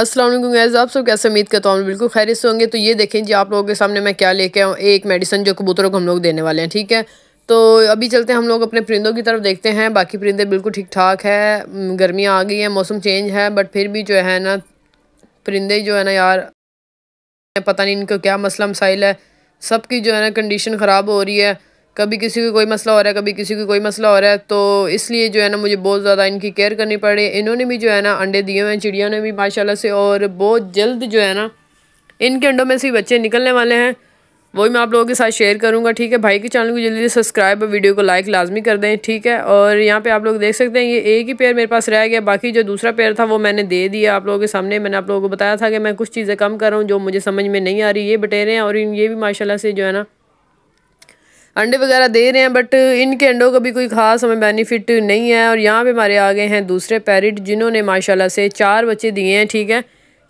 Aslam guys आप सब कैसे उम्मीद करता हूँ बिल्कुल खैर से होंगे तो ये देखें जी आप लोगों के सामने मैं क्या लेके आऊँ एक मेडिसन जो कबूतरों को हम लोग देने वाले हैं ठीक है तो अभी चलते हैं हम लोग अपने परिंदों की तरफ देखते हैं बाकी परिंदे बिल्कुल ठीक ठाक है गर्मियाँ आ गई हैं मौसम चेंज है बट फिर भी जो है ना परिंदे जो है ना यार पता नहीं इनको क्या मसला मसाइल है सबकी जो है ना कंडीशन ख़राब हो रही है कभी किसी को कोई मसला हो रहा है कभी किसी को कोई मसला हो रहा है तो इसलिए जो है ना मुझे बहुत ज़्यादा इनकी केयर करनी पड़ी इन्होंने भी जो है ना अंडे दिए हुए हैं चिड़िया ने भी माशाला से और बहुत जल्द जो है ना इनके अंडों में से बच्चे निकलने वाले हैं वही मैं आप लोगों के साथ शेयर करूँगा ठीक है भाई के चैनल को जल्दी सब्सक्राइब और वीडियो को लाइक लाजमी कर दें ठीक है और यहाँ पे आप लोग देख सकते हैं ये एक ही पेयर मेरे पास रह गया बाकी जो दूसरा पेयर था वो मैंने दे दिया आप लोगों के सामने मैंने आप लोगों को बताया था कि मैं कुछ चीज़ें कम कर रहा हूँ जो मुझे समझ में नहीं आ रही ये बटेरे हैं और ये भी माशाला से जो है ना अंडे वगैरह दे रहे हैं बट इनके अंडों का भी कोई ख़ास हमें बेनिफिट नहीं है और यहाँ पे हमारे आगे हैं दूसरे पैरिट जिन्होंने माशाल्लाह से चार बच्चे दिए हैं ठीक है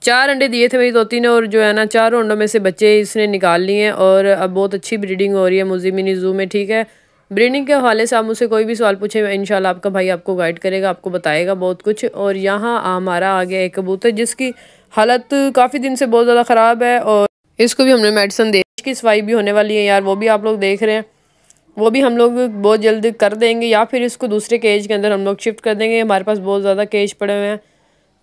चार अंडे दिए थे मेरी तोती ने और जो है ना चारों अंडों में से बच्चे इसने निकाल लिए हैं और अब बहुत अच्छी ब्रीडिंग हो रही है मुजी मिनी जू में ठीक है ब्रीडिंग के हवाले से आप मुझसे कोई भी सवाल पूछें इन आपका भाई आपको गाइड करेगा आपको बताएगा बहुत कुछ और यहाँ हमारा आ गया एक कबूतर जिसकी हालत काफ़ी दिन से बहुत ज़्यादा ख़राब है और इसको भी हमने मेडिसन दे की सफाई भी होने वाली है यार वो भी आप लोग देख रहे हैं वो भी हम लोग बहुत जल्द कर देंगे या फिर इसको दूसरे केज के अंदर हम लोग शिफ्ट कर देंगे हमारे पास बहुत ज़्यादा केज पड़े हुए हैं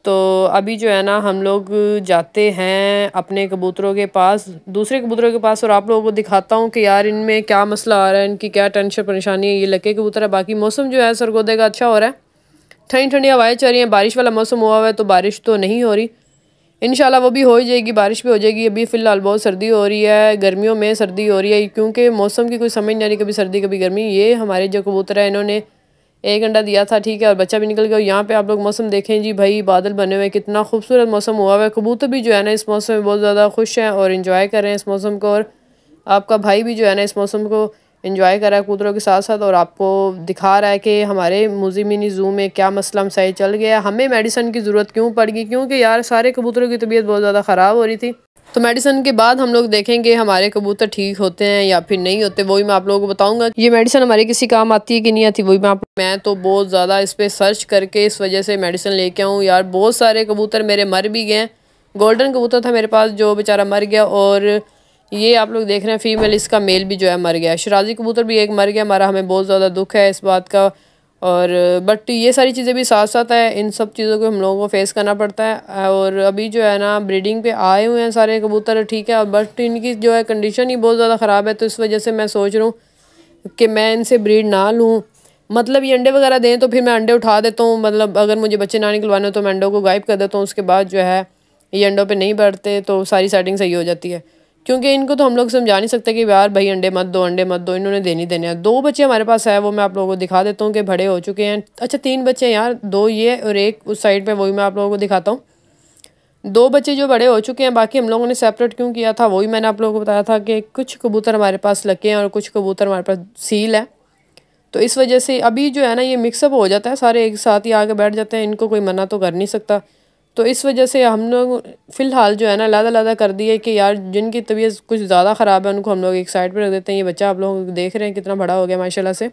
तो अभी जो है ना हम लोग जाते हैं अपने कबूतरों के पास दूसरे कबूतरों के पास और आप लोगों को दिखाता हूँ कि यार इनमें क्या मसला आ रहा है इनकी क्या टेंशन परेशानी है ये लगे कबूतर है बाकी मौसम जो है सरगोदे का अच्छा हो रहा है ठंडी ठंडी हवाएं चल रही हैं बारिश वाला मौसम हुआ हुआ है तो बारिश तो नहीं हो रही इन वो भी हो ही जाएगी बारिश भी हो जाएगी अभी फ़िलहाल बहुत सर्दी हो रही है गर्मियों में सर्दी हो रही है क्योंकि मौसम की कोई समझ नहीं आ रही कभी सर्दी कभी गर्मी ये हमारे जो कबूतर है इन्होंने एक अंडा दिया था ठीक है और बच्चा भी निकल गया और यहाँ पे आप लोग मौसम देखें जी भाई बादल बने हुए कितना खूबसूरत मौसम हुआ हुआ है कबूतर भी जो है ना इस मौसम में बहुत ज़्यादा खुश हैं और इन्जॉय कर रहे हैं इस मौसम को और आपका भाई भी जो है ना इस मौसम को इन्जॉय करा है कूदरों के साथ साथ और आपको दिखा रहा है कि हमारे मुजिमिनी जू में क्या मसला सही चल गया हमें मेडिसन की ज़रूरत क्यों पड़ गई क्योंकि यार सारे कबूतरों की तबीयत बहुत ज़्यादा ख़राब हो रही थी तो मेडिसन के बाद हम लोग देखेंगे हमारे कबूतर ठीक होते हैं या फिर नहीं होते वही मैं आप लोगों को बताऊंगा ये मेडिसन हमारे किसी काम आती है कि नहीं आती वही मैं आप मैं तो बहुत ज़्यादा इस पर सर्च करके इस वजह से मेडिसन लेके आऊँ यार बहुत सारे कबूतर मेरे मर भी गए गोल्डन कबूतर था मेरे पास जो बेचारा मर गया और ये आप लोग देख रहे हैं फीमेल इसका मेल भी जो है मर गया शराजी कबूतर भी एक मर गया हमारा हमें बहुत ज़्यादा दुख है इस बात का और बट ये सारी चीज़ें भी साथ साथ है इन सब चीज़ों को हम लोगों को फेस करना पड़ता है और अभी जो है ना ब्रीडिंग पे आए हुए हैं सारे कबूतर ठीक है बट इनकी जो है कंडीशन ही बहुत ज़्यादा ख़राब है तो इस वजह से मैं सोच रहा हूँ कि मैं इनसे ब्रीड ना लूँ मतलब ये अंडे वगैरह दें तो फिर मैं अंडे उठा देता हूँ मतलब अगर मुझे बच्चे ना निकलवाने तो मैं अंडों को गायब कर देता हूँ उसके बाद जो है ये अंडों पर नहीं बढ़ते तो सारी सेटिंग सही हो जाती है क्योंकि इनको तो हम लोग समझा नहीं सकते कि यार भाई अंडे मत दो अंडे मत दो इन्होंने देने देने दो बच्चे हमारे पास है वो मैं आप लोगों को दिखा देता हूँ कि बड़े हो चुके हैं अच्छा तीन बच्चे यार दो ये और एक उस साइड पर वही मैं आप लोगों को दिखाता हूँ दो बच्चे जो बड़े हो चुके हैं बाकी हम लोगों ने सेपरेट क्यों किया था वही मैंने आप लोगों को बताया था कि कुछ कबूतर हमारे पास लगे हैं और कुछ कबूतर हमारे पास सील है तो इस वजह से अभी जो है ना ये मिक्सअप हो जाता है सारे एक साथ ही आके बैठ जाते हैं इनको कोई मना तो कर नहीं सकता तो इस वजह से हम लोग फ़िलहाल जो है ना अलहदा अलहदा कर दिए कि यार जिनकी तबीयत कुछ ज़्यादा ख़राब है उनको हम लोग एक साइड पर रख देते हैं ये बच्चा आप लोग देख रहे हैं कितना बड़ा हो गया माशाला से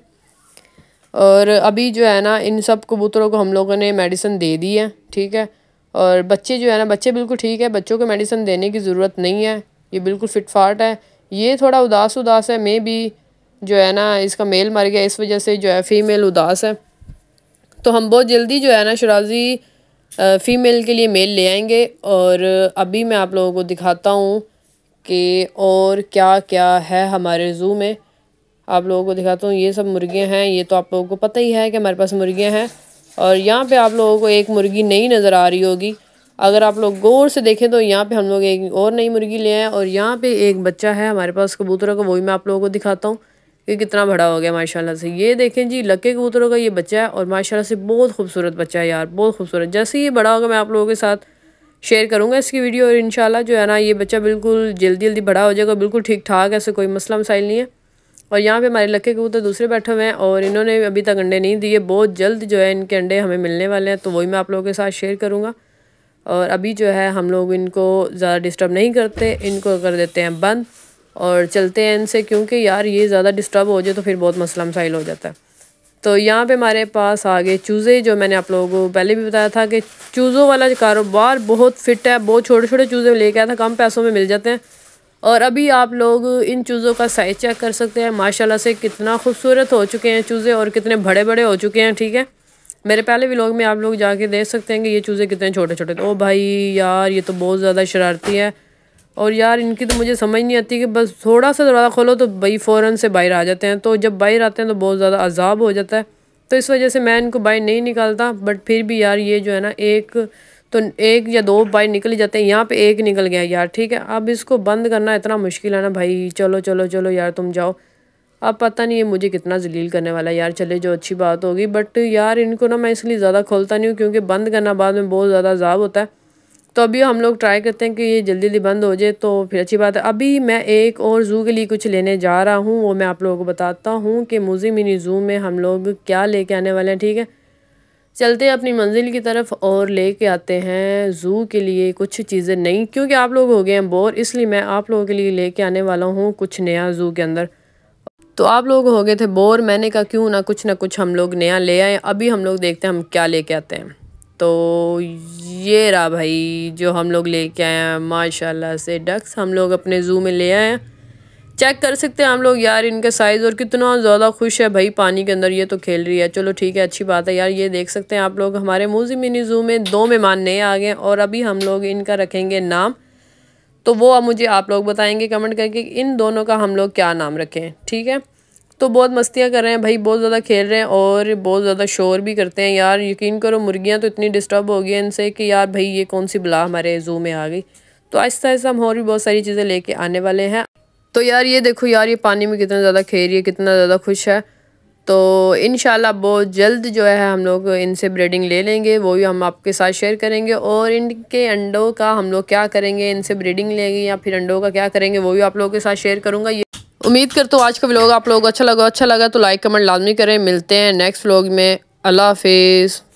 और अभी जो है ना इन सब कबूतरों को हम लोगों ने मेडिसिन दे दी है ठीक है और बच्चे जो है ना बच्चे बिल्कुल ठीक है बच्चों को मेडिसिन देने की ज़रूरत नहीं है ये बिल्कुल फिटफाट है ये थोड़ा उदास उदास है मे भी जो है ना इसका मेल मर गया इस वजह से जो है फीमेल उदास है तो हम बहुत जल्दी जो है ना शराजी फ़ीमेल के लिए मेल ले आएंगे और अभी मैं आप लोगों को दिखाता हूँ कि और क्या क्या है हमारे ज़ू में आप लोगों को दिखाता हूँ ये सब मुर्गियाँ हैं ये तो आप लोगों को पता ही है कि हमारे पास मुर्गियाँ हैं और यहाँ पे आप लोगों को एक मुर्गी नहीं नज़र आ रही होगी अगर आप लोग गौर से देखें तो यहाँ पे हम लोग एक और नई मुर्गी ले आए और यहाँ पे एक बच्चा है हमारे पास कबूतरों का वही मैं आप लोगों को दिखाता हूँ ये कितना बड़ा हो गया माशाल्लाह से ये देखें जी लक्के कबूतरों का ये बच्चा है और माशाल्लाह से बहुत खूबसूरत बच्चा है यार बहुत खूबसूरत जैसे ये बड़ा होगा मैं आप लोगों के साथ शेयर करूँगा इसकी वीडियो और इंशाल्लाह जो है ना ये बच्चा बिल्कुल जल्दी जल्दी बड़ा हो जाएगा बिल्कुल ठीक ठाक ऐसे कोई मसला मसाइल नहीं है और यहाँ पर हमारे लक्के कबूतर दूसरे बैठे हुए हैं और इन्होंने अभी तक अंडे नहीं दिए बहुत जल्द जो है इनके अंडे हमें मिलने वाले हैं तो वही मैं आप लोगों के साथ शेयर करूँगा और अभी जो है हम लोग इनको ज़्यादा डिस्टर्ब नहीं करते इनको कर देते हैं बंद और चलते हैं इनसे क्योंकि यार ये ज़्यादा डिस्टर्ब हो जाए तो फिर बहुत मसला मसाइल हो जाता है तो यहाँ पे हमारे पास आगे चूज़े जो मैंने आप लोगों को पहले भी बताया था कि चूज़ों वाला कारोबार बहुत फिट है बहुत छोटे छोटे चूज़े लेके आया था कम पैसों में मिल जाते हैं और अभी आप लोग इन चूज़ों का साइज़ चेक कर सकते हैं माशाल्लाह से कितना खूबसूरत हो चुके हैं चूज़े और कितने बड़े बड़े हो चुके हैं ठीक है मेरे पहले भी में आप लोग जाके देख सकते हैं कि ये चूज़े कितने छोटे छोटे ओ भाई यार ये तो बहुत ज़्यादा शरारती है और यार इनकी तो मुझे समझ नहीं आती कि बस थोड़ा सा दरवाज़ा खोलो तो भाई फ़ौरन से बाहर आ जाते हैं तो जब बाहर आते हैं तो बहुत ज़्यादा अजाब हो जाता है तो इस वजह से मैं इनको बाहर नहीं निकालता बट फिर भी यार ये जो है ना एक तो एक या दो बाहर निकल जाते हैं यहाँ पे एक निकल गया यार ठीक है अब इसको बंद करना इतना मुश्किल है ना भाई चलो चलो चलो यार तुम जाओ अब पता नहीं ये मुझे कितना जलील करने वाला यार चले जो अच्छी बात होगी बट यार इनको ना मैं इसलिए ज़्यादा खोलता नहीं हूँ क्योंकि बंद करना बाद में बहुत ज़्यादा अजाब होता है तो अभी हम लोग ट्राई करते हैं कि ये जल्दी जल्दी बंद हो जाए तो फिर अच्छी बात है अभी मैं एक और ज़ू के लिए कुछ लेने जा रहा हूँ वो मैं आप लोगों को बताता हूँ कि मूजी मिनी ज़ू में हम लोग क्या ले आने वाले हैं ठीक है चलते हैं अपनी मंजिल की तरफ और लेके आते हैं ज़ू के लिए कुछ चीज़ें नहीं क्योंकि आप लोग हो गए हैं बोर इसलिए मैं आप लोगों के लिए लेके आने वाला हूँ कुछ नया ज़ू के अंदर तो आप लोग हो गए थे बोर मैंने कहा क्यों ना कुछ ना कुछ हम लोग नया ले आए अभी हम लोग देखते हैं हम क्या लेके आते हैं तो ये रहा भाई जो हम लोग लेके आए हैं माशाल्लाह से डक्स हम लोग अपने जू में ले आए हैं चेक कर सकते हैं हम लोग यार इनके साइज़ और कितना ज़्यादा खुश है भाई पानी के अंदर ये तो खेल रही है चलो ठीक है अच्छी बात है यार ये देख सकते हैं आप लोग हमारे मोजी मिनी जू में दो मेहमान नए आ गए और अभी हम लोग इनका रखेंगे नाम तो वो अब मुझे आप लोग बताएंगे कमेंट करके इन दोनों का हम लोग क्या नाम रखें ठीक है तो बहुत मस्तियाँ कर रहे हैं भाई बहुत ज़्यादा खेल रहे हैं और बहुत ज़्यादा शोर भी करते हैं यार यकीन करो मुर्गियाँ तो इतनी डिस्टर्ब हो गई हैं इनसे कि यार भाई ये कौन सी बला हमारे जू में आ गई तो आहिस्ता आहिस्ता हम और भी बहुत सारी चीज़ें लेके आने वाले हैं तो यार ये देखो यार ये पानी में कितना ज़्यादा खेल रही है कितना ज़्यादा खुश है तो इन बहुत जल्द जो है हम लोग इनसे ब्रीडिंग ले लेंगे वो भी हम आपके साथ शेयर करेंगे और इनके अंडों का हम लोग क्या करेंगे इनसे ब्रीडिंग लेंगे या फिर अंडों का क्या करेंगे वो भी आप लोगों के साथ शेयर करूँगा उम्मीद करता हूँ आज का व्लॉग आप लोग अच्छा लगा अच्छा लगा तो लाइक कमेंट लाजमी करें मिलते हैं नेक्स्ट व्लॉग में अल्लाह हाफिज़